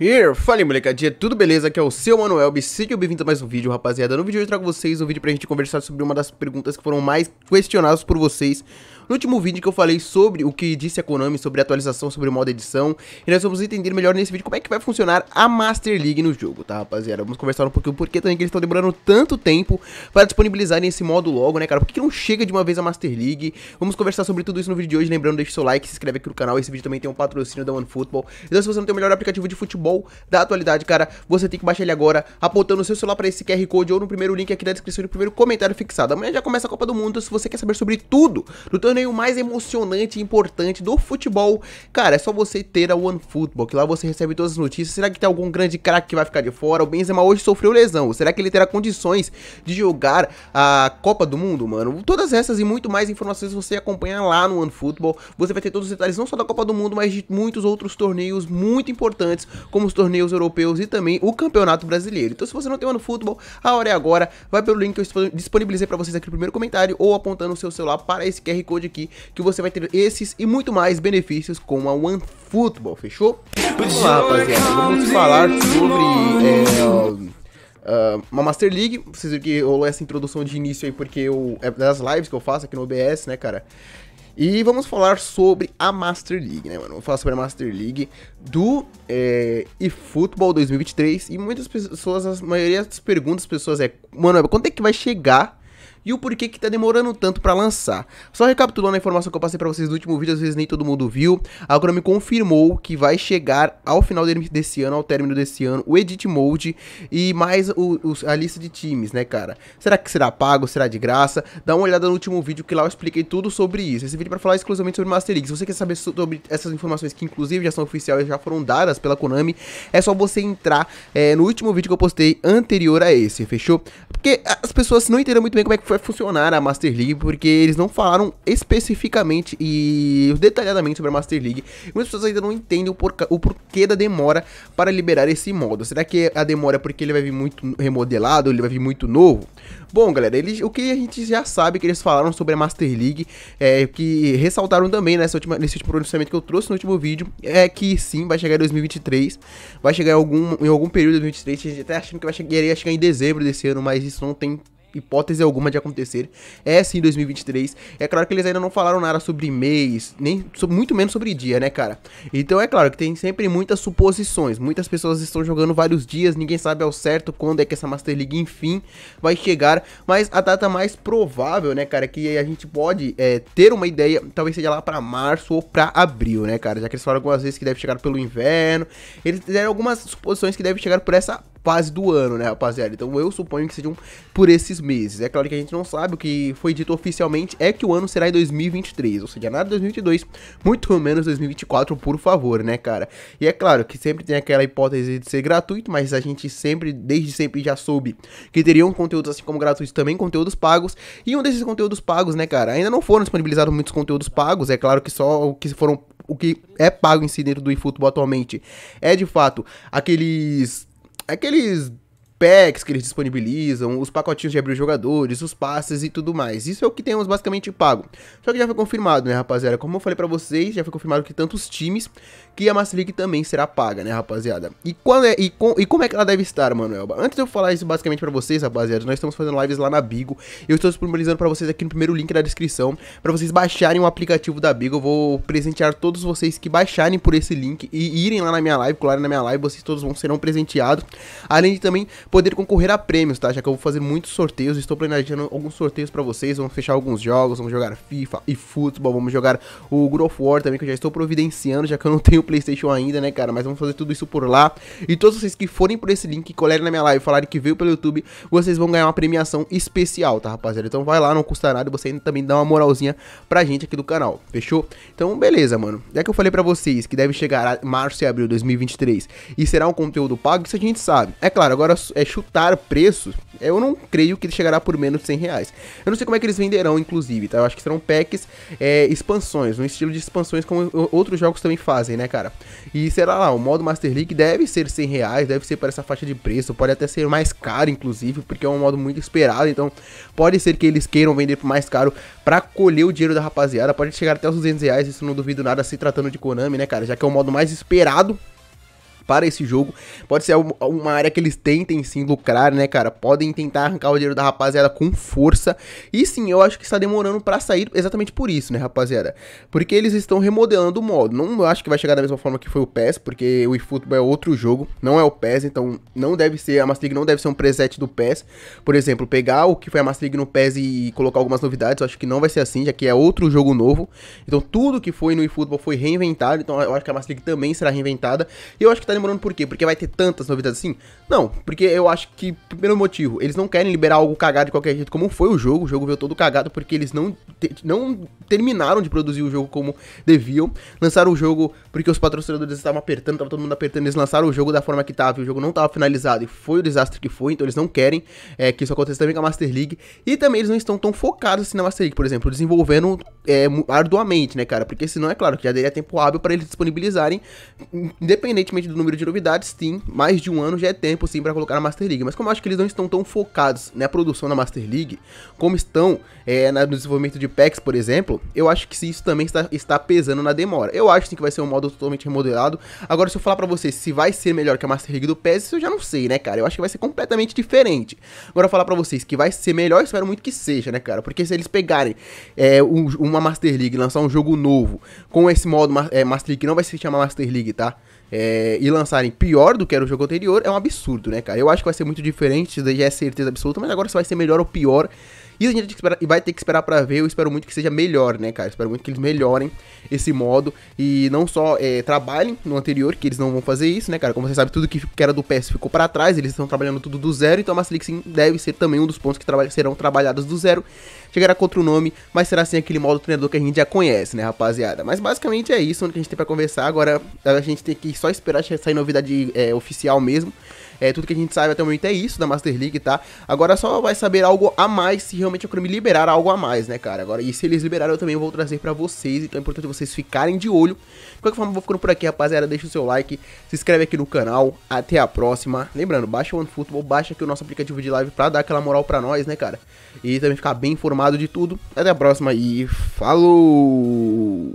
Here, fala molecadinha, tudo beleza? Aqui é o seu Manuel, sejam bem-vindos a mais um vídeo, rapaziada. No vídeo eu trago vocês um vídeo pra gente conversar sobre uma das perguntas que foram mais questionadas por vocês no último vídeo que eu falei sobre o que disse a Konami sobre a atualização sobre o modo edição, e nós vamos entender melhor nesse vídeo como é que vai funcionar a Master League no jogo, tá rapaziada? Vamos conversar um pouquinho porque também que eles estão demorando tanto tempo para disponibilizarem esse modo logo, né cara? Por que, que, não chega de uma vez a Master League? Vamos conversar sobre tudo isso no vídeo de hoje, lembrando, deixa o seu like, se inscreve aqui no canal, esse vídeo também tem um patrocínio da OneFootball, então se você não tem o melhor aplicativo de futebol, futebol da atualidade, cara. Você tem que baixar ele agora, apontando o seu celular para esse QR Code ou no primeiro link aqui da descrição e no primeiro comentário fixado. Amanhã já começa a Copa do Mundo, se você quer saber sobre tudo, do torneio mais emocionante e importante do futebol, cara, é só você ter a OneFootball, que lá você recebe todas as notícias. Será que tem algum grande craque que vai ficar de fora? O Benzema hoje sofreu lesão. Será que ele terá condições de jogar a Copa do Mundo, mano? Todas essas e muito mais informações você acompanha lá no OneFootball. Você vai ter todos os detalhes não só da Copa do Mundo, mas de muitos outros torneios muito importantes, como como os torneios europeus e também o Campeonato Brasileiro. Então, se você não tem ano futebol, a hora é agora. Vai pelo link que eu disponibilizei para vocês aqui no primeiro comentário ou apontando o seu celular para esse QR Code aqui, que você vai ter esses e muito mais benefícios com a One fechou? Vamos lá, rapaziada. Vamos falar sobre. É, Uh, uma Master League. Vocês viram que rolou essa introdução de início aí, porque eu, é das lives que eu faço aqui no OBS, né, cara? E vamos falar sobre a Master League, né, mano? Vamos falar sobre a Master League do é, eFootball 2023. E muitas pessoas, a maioria das perguntas das pessoas é, mano, quando é que vai chegar e o porquê que tá demorando tanto para lançar. Só recapitulando a informação que eu passei para vocês no último vídeo, às vezes nem todo mundo viu, a Chrome confirmou que vai chegar ao final desse ano, ao término desse ano, o Edit Mode e mais o, o, a lista de times, né, cara? Será que será pago? Será de graça? Dá uma olhada no último vídeo que lá eu expliquei tudo sobre isso. Esse vídeo é para falar exclusivamente sobre Master League. Se você quer saber sobre essas informações que inclusive já são oficiais, já foram dadas pela Konami, é só você entrar é, no último vídeo que eu postei anterior a esse, fechou? Porque as pessoas não entenderam muito bem como é que foi vai funcionar a Master League, porque eles não falaram especificamente e detalhadamente sobre a Master League. Muitas pessoas ainda não entendem o, porca, o porquê da demora para liberar esse modo. Será que a demora é porque ele vai vir muito remodelado, ele vai vir muito novo? Bom, galera, eles, o que a gente já sabe é que eles falaram sobre a Master League, é, que ressaltaram também nessa última, nesse último pronunciamento que eu trouxe no último vídeo, é que sim, vai chegar em 2023, vai chegar em algum, em algum período de 2023, a gente até achando que vai chegar, iria chegar em dezembro desse ano, mas isso não tem hipótese alguma de acontecer, é sim 2023. É claro que eles ainda não falaram nada sobre mês, nem muito menos sobre dia, né, cara? Então é claro que tem sempre muitas suposições. Muitas pessoas estão jogando vários dias, ninguém sabe ao certo quando é que essa Master League enfim vai chegar, mas a data mais provável, né, cara, é que a gente pode é, ter uma ideia, talvez seja lá para março ou para abril, né, cara? Já que eles falaram algumas vezes que deve chegar pelo inverno, eles fizeram algumas suposições que deve chegar por essa fase do ano, né, rapaziada? Então eu suponho que sejam por esses meses. É claro que a gente não sabe, o que foi dito oficialmente é que o ano será em 2023, ou seja, nada de 2022, muito menos 2024, por favor, né, cara? E é claro que sempre tem aquela hipótese de ser gratuito, mas a gente sempre, desde sempre já soube que teriam conteúdos assim como gratuitos também, conteúdos pagos. E um desses conteúdos pagos, né, cara, ainda não foram disponibilizados muitos conteúdos pagos, é claro que só o que foram o que é pago em si dentro do eFootball atualmente é de fato aqueles aqueles packs que eles disponibilizam, os pacotinhos de abrir os jogadores, os passes e tudo mais. Isso é o que temos basicamente pago. Só que já foi confirmado, né, rapaziada? Como eu falei para vocês, já foi confirmado que tantos times que a Master League também será paga, né, rapaziada? E quando é e, com, e como é que ela deve estar, Manuel? Antes de eu falar isso basicamente para vocês, rapaziada, nós estamos fazendo lives lá na Bigo. Eu estou disponibilizando para vocês aqui no primeiro link da descrição para vocês baixarem o aplicativo da Bigo. Eu vou presentear todos vocês que baixarem por esse link e irem lá na minha live, colarem na minha live, vocês todos vão serão presenteados. Além de também poder concorrer a prêmios, tá? Já que eu vou fazer muitos sorteios, estou planejando alguns sorteios para vocês, vamos fechar alguns jogos, vamos jogar FIFA e futebol, vamos jogar o God of War também, que eu já estou providenciando, já que eu não tenho Playstation ainda, né, cara? Mas vamos fazer tudo isso por lá. E todos vocês que forem por esse link, colerem na minha live, falarem que veio pelo YouTube, vocês vão ganhar uma premiação especial, tá, rapaziada? Então vai lá, não custa nada, e você ainda também dá uma moralzinha pra gente aqui do canal, fechou? Então, beleza, mano. Já que eu falei pra vocês que deve chegar março e abril de 2023 e será um conteúdo pago, isso a gente sabe. É claro, agora é, chutar preços, eu não creio que ele chegará por menos de 100 reais. Eu não sei como é que eles venderão, inclusive, tá? Eu acho que serão packs, é, expansões, um estilo de expansões como outros jogos também fazem, né, cara? E será lá, o modo Master League deve ser 100 reais, deve ser para essa faixa de preço, pode até ser mais caro, inclusive, porque é um modo muito esperado, então pode ser que eles queiram vender por mais caro para colher o dinheiro da rapaziada, pode chegar até os 200 reais, isso não duvido nada se tratando de Konami, né, cara? Já que é o modo mais esperado para esse jogo. Pode ser uma área que eles tentem sim lucrar, né, cara? Podem tentar arrancar o dinheiro da rapaziada com força. E sim, eu acho que está demorando para sair exatamente por isso, né, rapaziada? Porque eles estão remodelando o modo. Não acho que vai chegar da mesma forma que foi o PES, porque o eFootball é outro jogo, não é o PES, então não deve ser, a Master League não deve ser um preset do PES. Por exemplo, pegar o que foi a Master League no PES e colocar algumas novidades, eu acho que não vai ser assim, já que é outro jogo novo. Então tudo que foi no eFootball foi reinventado, então eu acho que a Master League também será reinventada. E eu acho que tá demorando por quê? Porque vai ter tantas novidades assim? Não, porque eu acho que, primeiro motivo, eles não querem liberar algo cagado de qualquer jeito, como foi o jogo. O jogo veio todo cagado porque eles não, te, não terminaram de produzir o jogo como deviam. Lançaram o jogo porque os patrocinadores estavam apertando, estava todo mundo apertando. Eles lançaram o jogo da forma que estava e o jogo não estava finalizado e foi o desastre que foi. Então eles não querem é, que isso aconteça também com a Master League. E também eles não estão tão focados assim na Master League, por exemplo, desenvolvendo é, arduamente, né, cara? Porque senão, é claro, que já daria tempo hábil para eles disponibilizarem, independentemente do número número de novidades, sim, mais de um ano já é tempo, sim, para colocar na Master League. Mas como eu acho que eles não estão tão focados na produção da Master League, como estão é, no desenvolvimento de packs, por exemplo, eu acho que isso também está, está pesando na demora. Eu acho sim que vai ser um modo totalmente remodelado. Agora, se eu falar para vocês se vai ser melhor que a Master League do PES, isso eu já não sei, né, cara? Eu acho que vai ser completamente diferente. Agora, falar para vocês que vai ser melhor, espero muito que seja, né, cara? Porque se eles pegarem é, um, uma Master League, lançar um jogo novo com esse modo é, Master League, que não vai se chamar Master League, tá? é, e lançarem pior do que era o jogo anterior, é um absurdo, né, cara? Eu acho que vai ser muito diferente, já é certeza absoluta, mas agora se vai ser melhor ou pior. E a gente vai ter que esperar para ver, eu espero muito que seja melhor, né, cara? Eu espero muito que eles melhorem esse modo e não só é, trabalhem no anterior, que eles não vão fazer isso, né, cara? Como você sabe, tudo que, era do PS ficou para trás, eles estão trabalhando tudo do zero, então a Master League sim, deve ser também um dos pontos que serão trabalhados do zero. Chegará contra o nome, mas será assim aquele modo treinador que a gente já conhece, né, rapaziada? Mas basicamente é isso, que a gente tem para conversar, agora a gente tem que só esperar sair novidade é, oficial mesmo. É, tudo que a gente sabe até o momento é isso da Master League, tá? Agora só vai saber algo a mais se realmente o Konami liberar algo a mais, né, cara? Agora, e se eles liberaram, eu também vou trazer para vocês, então é importante vocês ficarem de olho. De qualquer forma, vou ficando por aqui, rapaziada. Deixa o seu like, se inscreve aqui no canal. Até a próxima. Lembrando, baixa o OneFootball, baixa aqui o nosso aplicativo de live pra dar aquela moral pra nós, né, cara? E também ficar bem informado de tudo. Até a próxima e falou!